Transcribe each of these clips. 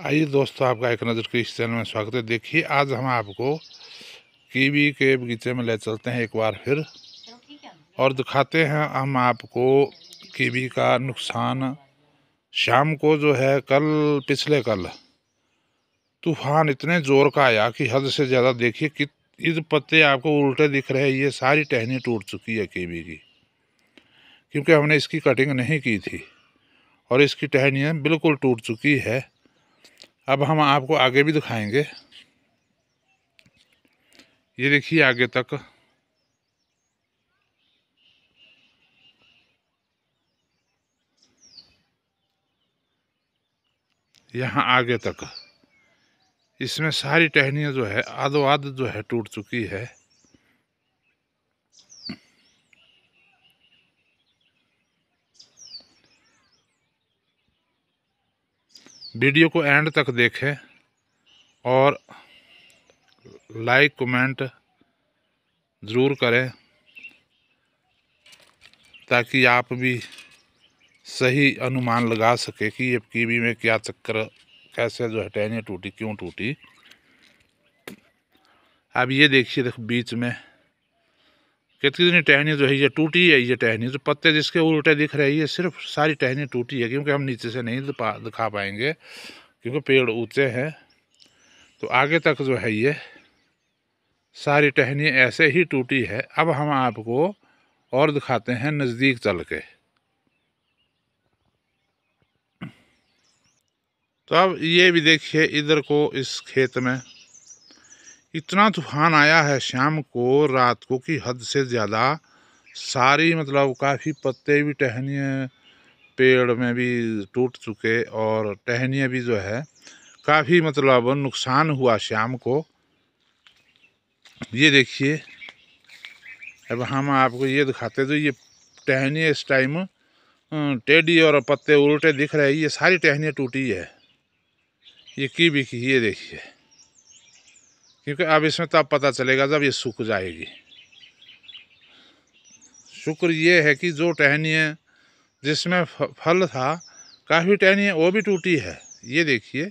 आइए दोस्तों आपका एक नज़र के इस चैनल में स्वागत है देखिए आज हम आपको कीवी के बगीचे में ले चलते हैं एक बार फिर और दिखाते हैं हम आपको कीवी का नुकसान शाम को जो है कल पिछले कल तूफान इतने ज़ोर का आया कि हद से ज़्यादा देखिए कि इस पत्ते आपको उल्टे दिख रहे हैं ये सारी टहनी टूट चुकी है कीवी की क्योंकि हमने इसकी कटिंग नहीं की थी और इसकी टहनियाँ बिल्कुल टूट चुकी है अब हम आपको आगे भी दिखाएंगे ये देखिए आगे तक यहाँ आगे तक इसमें सारी टहनियाँ जो है आधो आध जो है टूट चुकी है वीडियो को एंड तक देखें और लाइक कमेंट ज़रूर करें ताकि आप भी सही अनुमान लगा सके कि ये कीवी में क्या चक्कर कैसे जो है टहनियाँ टूटी क्यों टूटी अब ये देखिए देखो बीच में कितनी टहनी जो है ये टूटी है ये टहनी जो पत्ते जिसके उल्टे दिख रही है सिर्फ सारी टहनी टूटी है क्योंकि हम नीचे से नहीं दिखा पाएंगे क्योंकि पेड़ ऊँचे हैं तो आगे तक जो है ये सारी टहनी ऐसे ही टूटी है अब हम आपको और दिखाते हैं नज़दीक चल के तो अब ये भी देखिए इधर को इस खेत में इतना तूफान आया है शाम को रात को कि हद से ज़्यादा सारी मतलब काफ़ी पत्ते भी टहनिए पेड़ में भी टूट चुके और टहनियाँ भी जो है काफ़ी मतलब नुकसान हुआ शाम को ये देखिए अब हम आपको ये दिखाते तो ये टहनियाँ इस टाइम टेढ़ी और पत्ते उल्टे दिख रहे ये सारी टहनियाँ टूटी है ये की भी की ये देखिए क्योंकि अब इसमें तब पता चलेगा जब ये सूख जाएगी शुक्र ये है कि जो टहनियाँ जिसमें फल था काफ़ी टहनियाँ वो भी टूटी है ये देखिए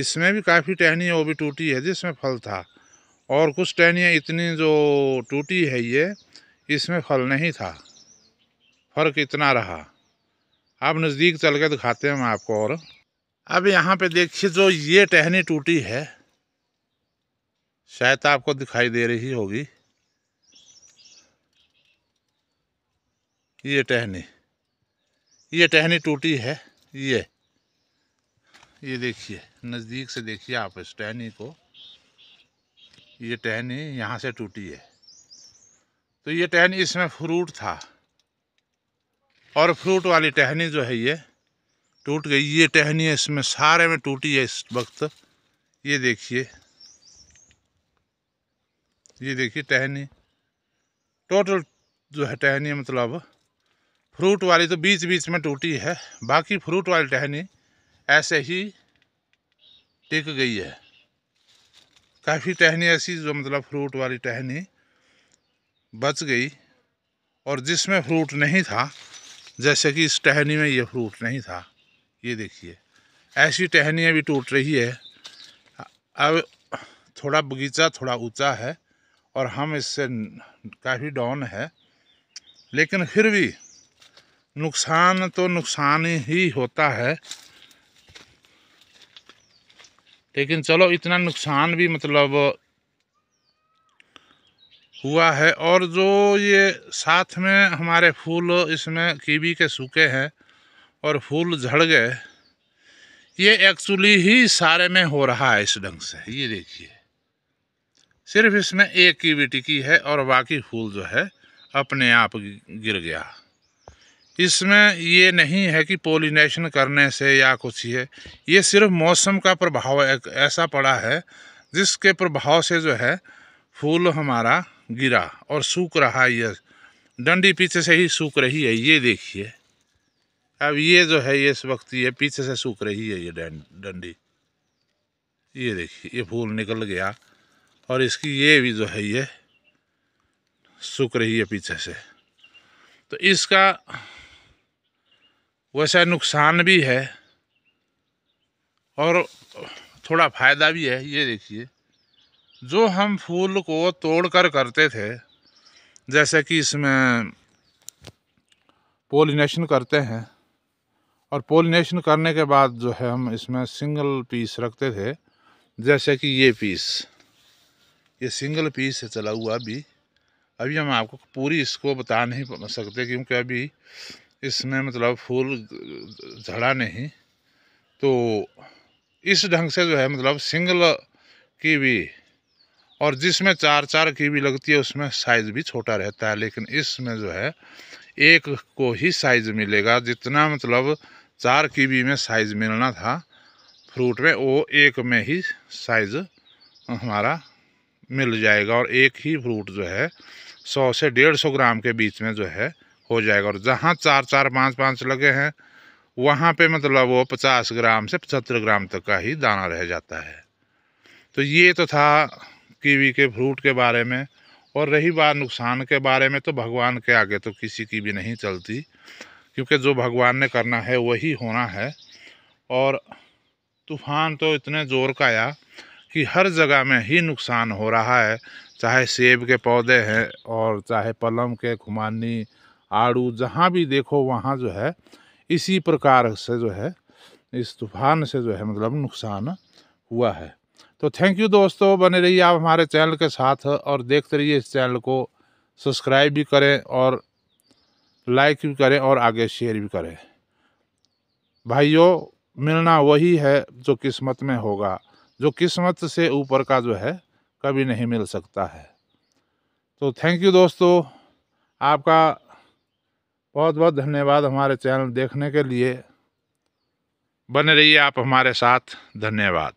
इसमें भी काफ़ी टहनियाँ वो भी टूटी है जिसमें फल था और कुछ टहनियाँ इतनी जो टूटी है ये इसमें फल नहीं था फ़र्क इतना रहा आप नज़दीक चल के दिखाते हैं हम आपको और अब यहाँ पे देखिए जो ये टहनी टूटी है शायद तो आपको दिखाई दे रही होगी ये टहनी ये टहनी टूटी है ये ये देखिए नज़दीक से देखिए आप इस टहनी को ये टहनी यहाँ से टूटी है तो ये टहनी इसमें फ्रूट था और फ्रूट वाली टहनी जो है ये टूट गई ये टहनी इसमें सारे में टूटी है इस वक्त ये देखिए ये देखिए टहनी टोटल जो है टहनी मतलब फ्रूट वाली तो बीच बीच में टूटी है बाकी फ्रूट वाली टहनी ऐसे ही टिक गई है काफ़ी टहनी ऐसी जो मतलब फ्रूट वाली टहनी बच गई और जिसमें फ्रूट नहीं था जैसे कि इस टहनी में ये फ्रूट नहीं था ये देखिए ऐसी टहनियाँ भी टूट रही है अब थोड़ा बगीचा थोड़ा ऊंचा है और हम इससे काफ़ी डाउन है लेकिन फिर भी नुकसान तो नुकसान ही होता है लेकिन चलो इतना नुकसान भी मतलब हुआ है और जो ये साथ में हमारे फूल इसमें कीवी के सूखे हैं और फूल झड़ गए ये एक्चुअली ही सारे में हो रहा है इस ढंग से ये देखिए सिर्फ इसमें एक की भी टिकी है और बाकी फूल जो है अपने आप गिर गया इसमें ये नहीं है कि पोलिनेशन करने से या कुछ ही है ये सिर्फ मौसम का प्रभाव ऐसा पड़ा है जिसके प्रभाव से जो है फूल हमारा गिरा और सूख रहा ये डंडी पीछे से ही सूख रही है ये देखिए अब ये जो है ये इस वक्त ये पीछे से सूख रही है ये डंडी ये देखिए ये फूल निकल गया और इसकी ये भी जो है ये सूख रही है पीछे से तो इसका वैसा नुकसान भी है और थोड़ा फ़ायदा भी है ये देखिए जो हम फूल को तोड़ कर करते थे जैसे कि इसमें पोलिनेशन करते हैं और पोलिनेशन करने के बाद जो है हम इसमें सिंगल पीस रखते थे जैसे कि ये पीस ये सिंगल पीस है चला हुआ अभी अभी हम आपको पूरी इसको बता नहीं सकते क्योंकि अभी इसमें मतलब फूल झड़ा नहीं तो इस ढंग से जो है मतलब सिंगल की भी और जिसमें चार चार की भी लगती है उसमें साइज़ भी छोटा रहता है लेकिन इसमें जो है एक को ही साइज़ मिलेगा जितना मतलब चार की बी में साइज़ मिलना था फ्रूट में वो एक में ही साइज़ हमारा मिल जाएगा और एक ही फ्रूट जो है सौ से डेढ़ सौ ग्राम के बीच में जो है हो जाएगा और जहाँ चार चार पाँच पाँच लगे हैं वहाँ पे मतलब वो पचास ग्राम से पचहत्तर ग्राम तक का ही दाना रह जाता है तो ये तो था कीवी के फ्रूट के बारे में और रही बात नुकसान के बारे में तो भगवान के आगे तो किसी की भी नहीं चलती क्योंकि जो भगवान ने करना है वही होना है और तूफान तो इतने ज़ोर का आया कि हर जगह में ही नुकसान हो रहा है चाहे सेब के पौधे हैं और चाहे पलम के खुमानी आड़ू जहाँ भी देखो वहाँ जो है इसी प्रकार से जो है इस तूफान से जो है मतलब नुकसान हुआ है तो थैंक यू दोस्तों बने रहिए आप हमारे चैनल के साथ और देखते रहिए इस चैनल को सब्सक्राइब भी करें और लाइक भी करें और आगे शेयर भी करें भाइयों मिलना वही है जो किस्मत में होगा जो किस्मत से ऊपर का जो है कभी नहीं मिल सकता है तो थैंक यू दोस्तों आपका बहुत बहुत धन्यवाद हमारे चैनल देखने के लिए बने रहिए आप हमारे साथ धन्यवाद